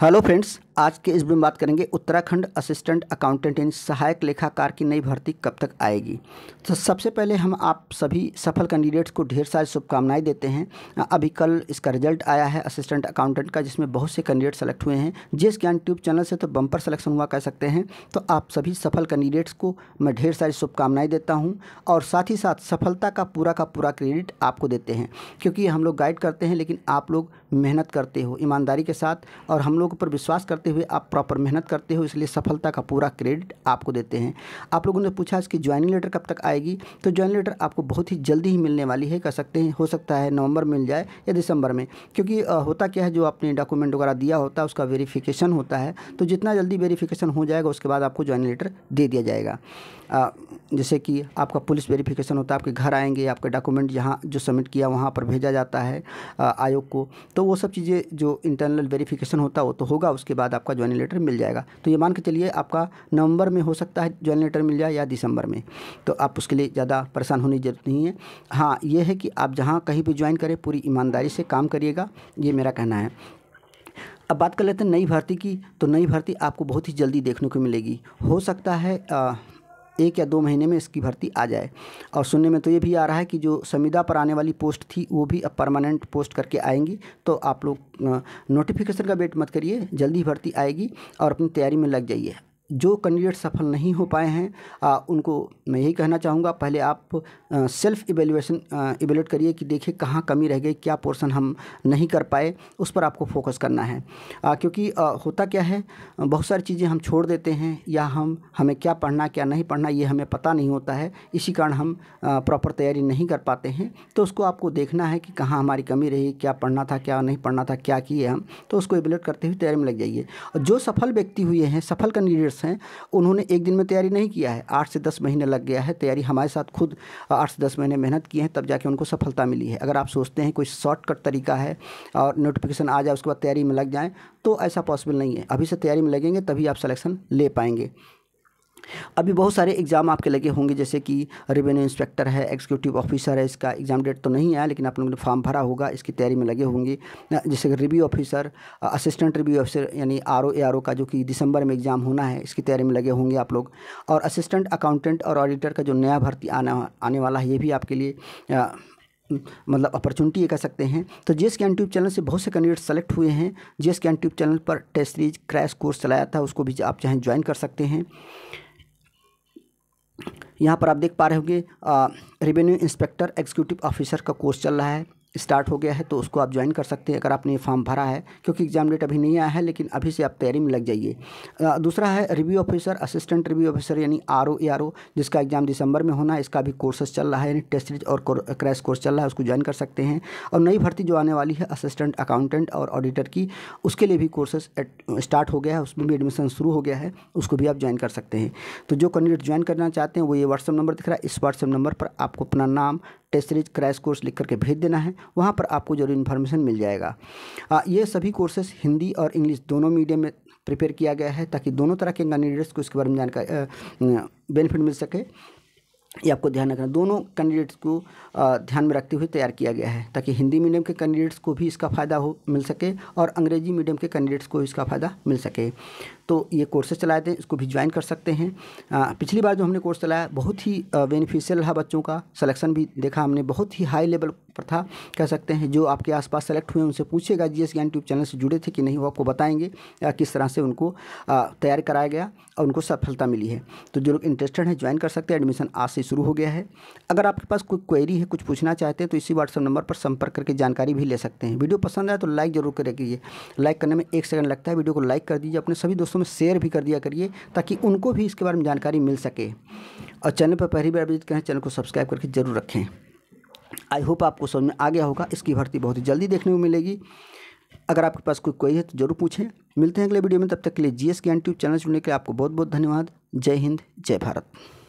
hello friends आज के इस वीडियो में बात करेंगे उत्तराखंड असिस्टेंट अकाउंटेंट इन सहायक लेखाकार की नई भर्ती कब तक आएगी तो सबसे पहले हम आप सभी सफल कैंडिडेट्स को ढेर सारी शुभकामनाएं देते हैं अभी कल इसका रिजल्ट आया है असिस्टेंट अकाउंटेंट का जिसमें बहुत से कैंडिडेट सेलेक्ट हुए हैं जिस ज्ञान ट्यूब चैनल से तो बम्पर सेलेक्शन हुआ कह सकते हैं तो आप सभी सफल कैंडिडेट्स को मैं ढेर सारी शुभकामनाएँ देता हूँ और साथ ही साथ सफलता का पूरा का पूरा क्रेडिट आपको देते हैं क्योंकि हम लोग गाइड करते हैं लेकिन आप लोग मेहनत करते हो ईमानदारी के साथ और हम लोग लोग पर विश्वास करते हुए आप प्रॉपर मेहनत करते हो इसलिए सफलता का पूरा क्रेडिट आपको देते हैं आप लोगों ने पूछा इसकी ज्वाइनिंग लेटर कब तक आएगी तो ज्वाइनिंग लेटर आपको बहुत ही जल्दी ही मिलने वाली है कर सकते हैं हो सकता है नवंबर मिल जाए या दिसंबर में क्योंकि होता क्या है जो आपने डॉक्यूमेंट वगैरह दिया होता है उसका वेरीफिकेशन होता है तो जितना जल्दी वेरीफिकेशन हो जाएगा उसके बाद आपको ज्वाइनिंग लेटर दे दिया जाएगा जैसे कि आपका पुलिस वेरीफिकेशन होता है आपके घर आएंगे आपका डॉक्यूमेंट जहाँ जो सबमिट किया वहाँ पर भेजा जाता है आयोग को तो वो सब चीज़ें जो इंटरनल वेरीफिकेशन होता है तो होगा उसके बाद आपका ज्वाइनिंग लेटर मिल जाएगा तो ये मान के चलिए आपका नवंबर में हो सकता है ज्वाइनिंग लेटर मिल जाए या दिसंबर में तो आप उसके लिए ज़्यादा परेशान होने जरूरत नहीं है हाँ ये है कि आप जहाँ कहीं भी ज्वाइन करें पूरी ईमानदारी से काम करिएगा ये मेरा कहना है अब बात कर लेते हैं नई भर्ती की तो नई भर्ती आपको बहुत ही जल्दी देखने को मिलेगी हो सकता है आ, एक या दो महीने में इसकी भर्ती आ जाए और सुनने में तो ये भी आ रहा है कि जो संविदा पर आने वाली पोस्ट थी वो भी अब परमानेंट पोस्ट करके आएंगी तो आप लोग नोटिफिकेशन का वेट मत करिए जल्दी भर्ती आएगी और अपनी तैयारी में लग जाइए जो कैंडिडेट सफल नहीं हो पाए हैं आ, उनको मैं यही कहना चाहूँगा पहले आप आ, सेल्फ इवेल्युएशन इवेल्यूट करिए कि देखिए कहाँ कमी रह गई क्या पोर्शन हम नहीं कर पाए उस पर आपको फोकस करना है आ, क्योंकि आ, होता क्या है बहुत सारी चीज़ें हम छोड़ देते हैं या हम हमें क्या पढ़ना क्या नहीं पढ़ना ये हमें पता नहीं होता है इसी कारण हम प्रॉपर तैयारी नहीं कर पाते हैं तो उसको आपको देखना है कि कहाँ हमारी कमी रही क्या पढ़ना था क्या नहीं पढ़ना था क्या किए हम तो उसको इवेल्यूट करते हुए तैयारी में लग जाइए जो सफल व्यक्ति हुए हैं सफल कैंडिडेट्स सदस्य हैं उन्होंने एक दिन में तैयारी नहीं किया है आठ से दस महीने लग गया है तैयारी हमारे साथ खुद आठ से दस महीने मेहनत किए हैं तब जाके उनको सफलता मिली है अगर आप सोचते हैं कोई शॉर्टकट तरीका है और नोटिफिकेशन आ जाए उसके बाद तैयारी में लग जाएँ तो ऐसा पॉसिबल नहीं है अभी से तैयारी में लगेंगे तभी आप सलेक्शन ले पाएंगे अभी बहुत सारे एग्ज़ाम आपके लगे होंगे जैसे कि रेवेन्यू इंस्पेक्टर है एग्जीक्यूटिव ऑफिसर है इसका एग्ज़ाम डेट तो नहीं आया लेकिन आप लोगों ने फॉर्म भरा होगा इसकी तैयारी में लगे होंगे जैसे कि review officer assistant review officer यानी R O A R O का जो कि दिसंबर में एग्ज़ाम होना है इसकी तैयारी में लगे होंगे आप लोग और असिस्टेंट अकाउंटेंट और ऑडिटर का जो नया भर्ती आना आने वाला है ये भी आपके लिए मतलब अपॉर्चुनिटी ये कह सकते हैं तो जी एस ट्यूब चैनल से बहुत से कैंडिडेट सेलेक्ट हुए हैं जी एस ट्यूब चैनल पर टेस्ट सीरीज क्रैश कोर्स चलाया था उसको भी आप चाहें ज्वाइन कर सकते हैं यहाँ पर आप देख पा रहे होंगे रेवेन्यू इंस्पेक्टर एग्जीक्यूटिव ऑफिसर का कोर्स चल रहा है स्टार्ट हो गया है तो उसको आप ज्वाइन कर सकते हैं अगर आपने ये फॉर्म भरा है क्योंकि एग्जाम डेट अभी नहीं आया है लेकिन अभी से आप तैयारी में लग जाइए दूसरा है review officer assistant review officer यानी R O A R O जिसका एग्जाम दिसंबर में होना है इसका भी कोर्सेस चल रहा है यानी टेस्ट सीरीज और क्रैश कोर्स चल रहा है उसको ज्वाइन कर सकते हैं और नई भर्ती जो आने वाली है असिस्टेंट अकाउंटेंट और ऑडिटर की उसके लिए भी कोर्सेस स्टार्ट हो गया है उसमें भी एडमिशन शुरू हो गया है उसको भी आप ज्वाइन कर सकते हैं तो जो कैंडिडेट ज्वाइन करना चाहते हैं वो ये व्हाट्सअप नंबर दिख रहा है इस व्हाट्सअप नंबर पर आपको अपना नाम टेस्ट सीरीज क्रैश कोर्स लिख करके भेज देना है वहाँ पर आपको जरूर इन्फॉर्मेशन मिल जाएगा आ, ये सभी कोर्सेस हिंदी और इंग्लिश दोनों मीडियम में प्रिपेयर किया गया है ताकि दोनों तरह के कैंडिडेट्स को इसके बारे में जानकारी बेनिफिट मिल सके ये आपको ध्यान रखना दोनों कैंडिडेट्स को ध्यान में रखते हुए तैयार किया गया है ताकि हिंदी मीडियम के कैंडिडेट्स को भी इसका फ़ायदा हो मिल सके और अंग्रेजी मीडियम के कैंडिडेट्स को इसका फ़ायदा मिल सके तो ये कोर्सेज चलाए थे इसको भी ज्वाइन कर सकते हैं आ, पिछली बार जो हमने कोर्स चलाया बहुत ही बेनिफिशियल रहा बच्चों का सलेक्शन भी देखा हमने बहुत ही हाई लेवल पर था कह सकते हैं जो आपके आसपास सेलेक्ट हुए उनसे पूछेगा G S Gyan tube channel से जुड़े थे कि नहीं वो आपको बताएंगे किस तरह से उनको तैयार कराया गया और उनको सफलता मिली है तो जो लोग इंटरेस्टेड हैं ज्वाइन कर सकते हैं एडमिशन आज शुरू हो गया है अगर आपके पास कोई क्वेरी है कुछ पूछना चाहते हैं तो इसी व्हाट्सअप नंबर पर संपर्क करके जानकारी भी ले सकते हैं वीडियो पसंद आए तो लाइक जरूर कर करिए लाइक करने में एक सेकंड लगता है वीडियो को लाइक कर दीजिए अपने सभी दोस्तों में शेयर भी कर दिया करिए ताकि उनको भी इसके बारे में जानकारी मिल सके और चैनल पर पहली बार विजिट करें चैनल को सब्सक्राइब करके ज़रूर रखें आई होप आपको समझ में आ गया होगा इसकी भर्ती बहुत ही जल्दी देखने को मिलेगी अगर आपके पास कोई क्वेरी है तो जरूर पूछें मिलते हैं अगले वीडियो में तब तक के लिए जीएस के एन ट्यूब चैनल जुड़ने के लिए आपको बहुत बहुत धन्यवाद जय हिंद जय भारत